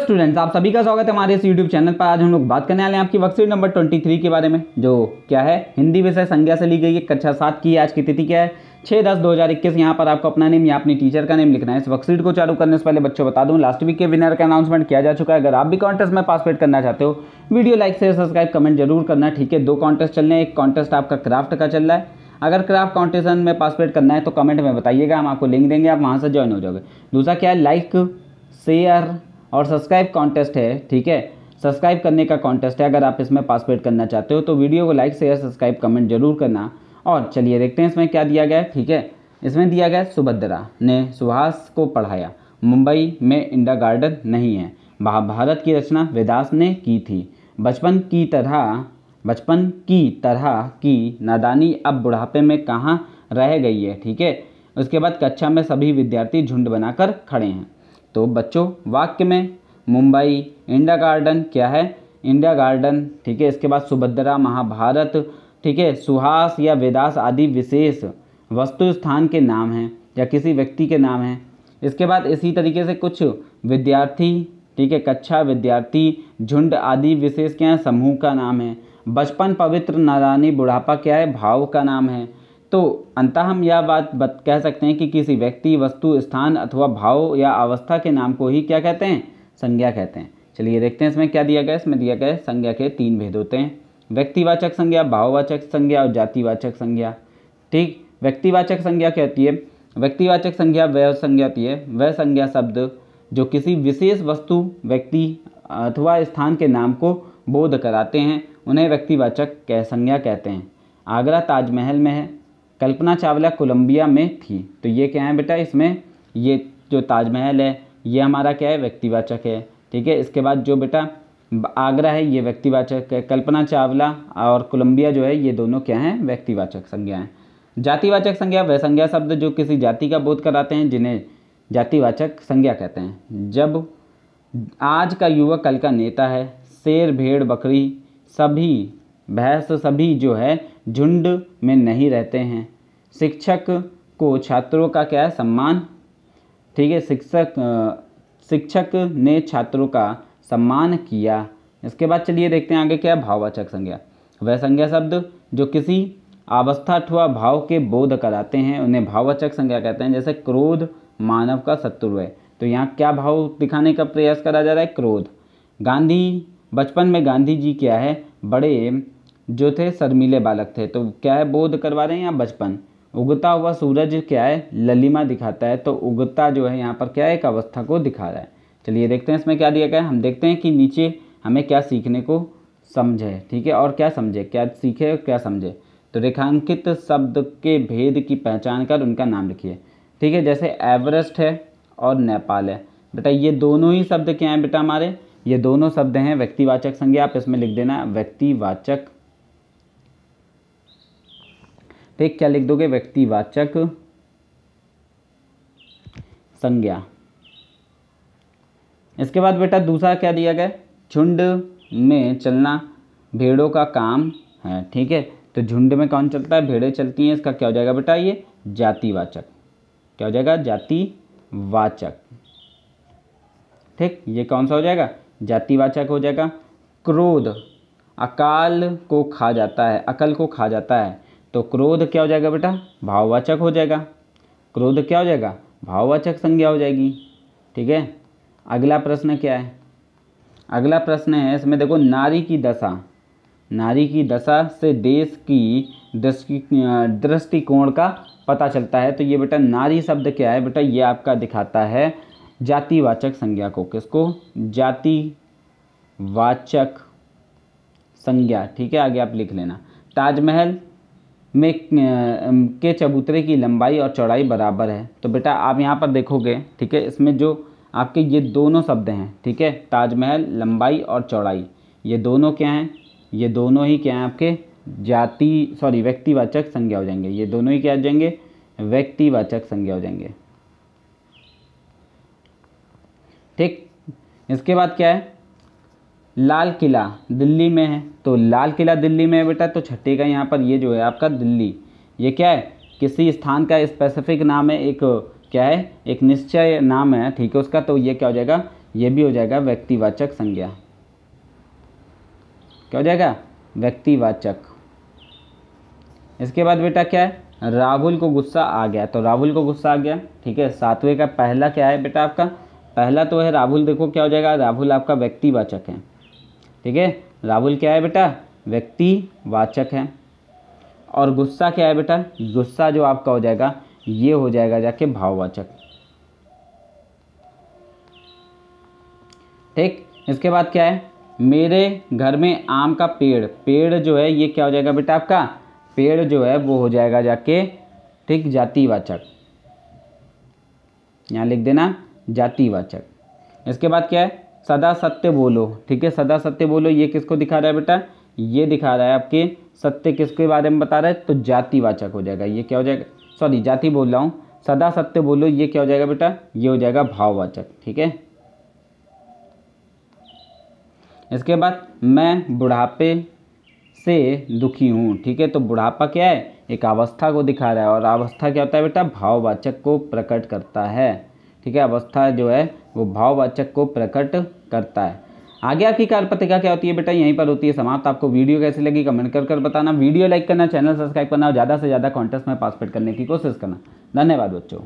students तो आप सभी का स्वागत है हमारे इस यूट्यूब चैनल पर आज हम लोग बात करने वाले हैं आपकी वर्कशीट नंबर 23 के बारे में जो क्या है हिंदी विषय संज्ञा से ली गई है कक्षा सात की आज की तिथि क्या है छः दस दो हज़ार इक्कीस यहाँ पर आपको अपना नेम या अपनी टीचर का नेम लिखना है इस वर्कशीट को चालू करने से पहले बच्चों बता दूँ लास्ट वीक के विनर का अनाउंसमेंट किया जा चुका है अगर आप भी कॉन्टेस्ट में पासपेट करना चाहते हो वीडियो लाइक से सब्सक्राइब कमेंट जरूर करना ठीक है दो कॉन्टेस्ट चल रहे हैं एक कॉन्टेस्ट आपका क्राफ्ट का चल रहा है अगर क्राफ्ट कॉन्टेस्ट में पार्टिसिपेट करना है तो कमेंट में बताइएगा हम आपको लिंक देंगे आप वहाँ से ज्वाइन हो जाओगे दूसरा क्या है लाइक शेयर और सब्सक्राइब कॉन्टेस्ट है ठीक है सब्सक्राइब करने का कॉन्टेस्ट है अगर आप इसमें पार्टिसिपेट करना चाहते हो तो वीडियो को लाइक शेयर सब्सक्राइब कमेंट जरूर करना और चलिए देखते हैं इसमें क्या दिया गया है ठीक है इसमें दिया गया सुभद्रा ने सुहास को पढ़ाया मुंबई में इंडा गार्डन नहीं है महाभारत की रचना वेदास ने की थी बचपन की तरह बचपन की तरह की नादानी अब बुढ़ापे में कहाँ रह गई है ठीक है उसके बाद कक्षा में सभी विद्यार्थी झुंड बनाकर खड़े हैं तो बच्चों वाक्य में मुंबई इंडिया गार्डन क्या है इंडिया गार्डन ठीक है इसके बाद सुभद्रा महाभारत ठीक है सुहास या वेदास आदि विशेष वस्तु स्थान के नाम हैं या किसी व्यक्ति के नाम हैं इसके बाद इसी तरीके से कुछ विद्यार्थी ठीक है कक्षा विद्यार्थी झुंड आदि विशेष क्या है समूह का नाम है बचपन पवित्र नारानी बुढ़ापा क्या है भाव का नाम है तो अंतः हम यह बात बत कह सकते हैं कि किसी व्यक्ति वस्तु स्थान अथवा भाव या अवस्था के नाम को ही क्या कहते हैं संज्ञा कहते हैं चलिए देखते हैं इसमें क्या दिया गया इसमें दिया गया संज्ञा के तीन भेद होते हैं व्यक्तिवाचक संज्ञा भाववाचक संज्ञा और जातिवाचक संज्ञा ठीक व्यक्तिवाचक संज्ञा क्या होती है व्यक्तिवाचक संज्ञा वह संज्ञा होती है वह संज्ञा शब्द जो किसी विशेष वस्तु व्यक्ति अथवा स्थान के नाम को बोध कराते हैं उन्हें व्यक्तिवाचक कह संज्ञा कहते हैं आगरा ताजमहल में है कल्पना चावला कोलंबिया में थी तो ये क्या है बेटा इसमें ये जो ताजमहल है ये हमारा क्या है व्यक्तिवाचक है ठीक है इसके बाद जो बेटा आगरा है ये व्यक्तिवाचक है कल्पना चावला और कोलंबिया जो है ये दोनों क्या हैं व्यक्तिवाचक संज्ञा हैं जातिवाचक संज्ञा वह संज्ञा शब्द जो किसी जाति का बोध कराते हैं जिन्हें जातिवाचक संज्ञा कहते हैं जब आज का युवक कल का नेता है शेर भेड़ बकरी सभी भैंस सभी जो है झुंड में नहीं रहते हैं शिक्षक को छात्रों का क्या है सम्मान ठीक है शिक्षक शिक्षक ने छात्रों का सम्मान किया इसके बाद चलिए देखते हैं आगे क्या है भाववाचक संज्ञा वह संज्ञा शब्द जो किसी अवस्था अथवा भाव के बोध कराते हैं उन्हें भाववाचक संज्ञा कहते हैं जैसे क्रोध मानव का शत्रु है तो यहाँ क्या भाव दिखाने का प्रयास करा जा रहा है क्रोध गांधी बचपन में गांधी जी क्या है बड़े जो थे शर्मीले बालक थे तो क्या है बोध करवा रहे हैं यहाँ बचपन उगता हुआ सूरज क्या है ललिमा दिखाता है तो उगता जो है यहाँ पर क्या है एक अवस्था को दिखा रहा है चलिए देखते हैं इसमें क्या दिया गया है हम देखते हैं कि नीचे हमें क्या सीखने को समझे ठीक है और क्या समझे क्या सीखे और क्या समझे तो रेखांकित शब्द के भेद की पहचान कर उनका नाम लिखिए ठीक है जैसे एवरेस्ट है और नेपाल है बेटा ये दोनों ही शब्द क्या हैं बेटा हमारे ये दोनों शब्द हैं व्यक्तिवाचक संज्ञा आप इसमें लिख देना व्यक्तिवाचक ठीक तो क्या लिख दोगे व्यक्तिवाचक संज्ञा इसके बाद बेटा दूसरा क्या दिया गया झुंड में चलना भेड़ों का काम है ठीक है तो झुंड में कौन चलता है भेड़े चलती हैं इसका क्या हो जाएगा बेटा ये जातिवाचक क्या हो जाएगा जातिवाचक ठीक ये कौन सा हो जाएगा जातिवाचक हो जाएगा क्रोध अकाल को खा जाता है अकल को खा जाता है तो क्रोध क्या हो जाएगा बेटा भाववाचक हो जाएगा क्रोध क्या हो जाएगा भाववाचक संज्ञा हो जाएगी ठीक है अगला प्रश्न क्या है अगला प्रश्न है इसमें देखो नारी की दशा नारी की दशा से देश की दृष्टि दृष्टिकोण का पता चलता है तो ये बेटा नारी शब्द क्या है बेटा ये आपका दिखाता है जातिवाचक संज्ञा को किसको जातिवाचक संज्ञा ठीक है आगे आप लिख लेना ताजमहल में के चबूतरे की लंबाई और चौड़ाई बराबर है तो बेटा आप यहाँ पर देखोगे ठीक है इसमें जो आपके ये दोनों शब्द हैं ठीक है ताजमहल लंबाई और चौड़ाई ये दोनों क्या हैं ये दोनों ही क्या हैं आपके जाति सॉरी व्यक्तिवाचक संज्ञा हो जाएंगे ये दोनों ही क्या हो जाएंगे व्यक्तिवाचक संज्ञा हो जाएंगे ठीक इसके बाद क्या है लाल किला दिल्ली में है तो लाल किला दिल्ली में है बेटा तो छठी का यहाँ पर ये जो है आपका दिल्ली ये क्या है किसी स्थान का स्पेसिफिक नाम है एक क्या है एक निश्चय नाम है ठीक है उसका तो ये क्या हो जाएगा ये भी हो जाएगा व्यक्तिवाचक संज्ञा क्या हो जाएगा व्यक्तिवाचक इसके बाद बेटा क्या है राहुल को गुस्सा आ गया तो राहुल को गुस्सा आ गया ठीक है सातवें का पहला क्या है बेटा आपका पहला तो है राहुल देखो क्या हो जाएगा राहुल आपका व्यक्तिवाचक है ठीक है राहुल क्या है बेटा व्यक्तिवाचक है और गुस्सा क्या है बेटा गुस्सा जो आपका हो जाएगा ये हो जाएगा जाके भाववाचक ठीक इसके बाद क्या है मेरे घर में आम का पेड़ पेड़ जो है ये क्या हो जाएगा बेटा आपका पेड़ जो है वो हो जाएगा जाके ठीक जातिवाचक यहाँ लिख देना जातिवाचक इसके बाद क्या है सदा सत्य बोलो ठीक है सदा सत्य बोलो ये किसको दिखा रहा है बेटा ये दिखा रहा है आपके सत्य किसके बारे में बता रहा है तो जातिवाचक हो जाएगा ये क्या हो जाएगा सॉरी जाति बोल रहा हूँ सदा सत्य बोलो ये क्या हो जाएगा बेटा ये हो जाएगा भाववाचक ठीक है इसके बाद मैं बुढ़ापे से दुखी हूँ ठीक है तो बुढ़ापा क्या है एक अवस्था को दिखा रहा है और अवस्था क्या होता है बेटा भाववाचक को प्रकट करता है ठीक है अवस्था जो है वो भाववाचक को प्रकट करता है आगे आपकी कार्य पत्रिका क्या होती है बेटा यहीं पर होती है समाप्त आपको वीडियो कैसी लगी कमेंट कर कर बताना वीडियो लाइक करना चैनल सब्सक्राइब करना और ज़्यादा से ज़्यादा कॉन्टेस्ट में पासपेट करने की कोशिश करना धन्यवाद बच्चों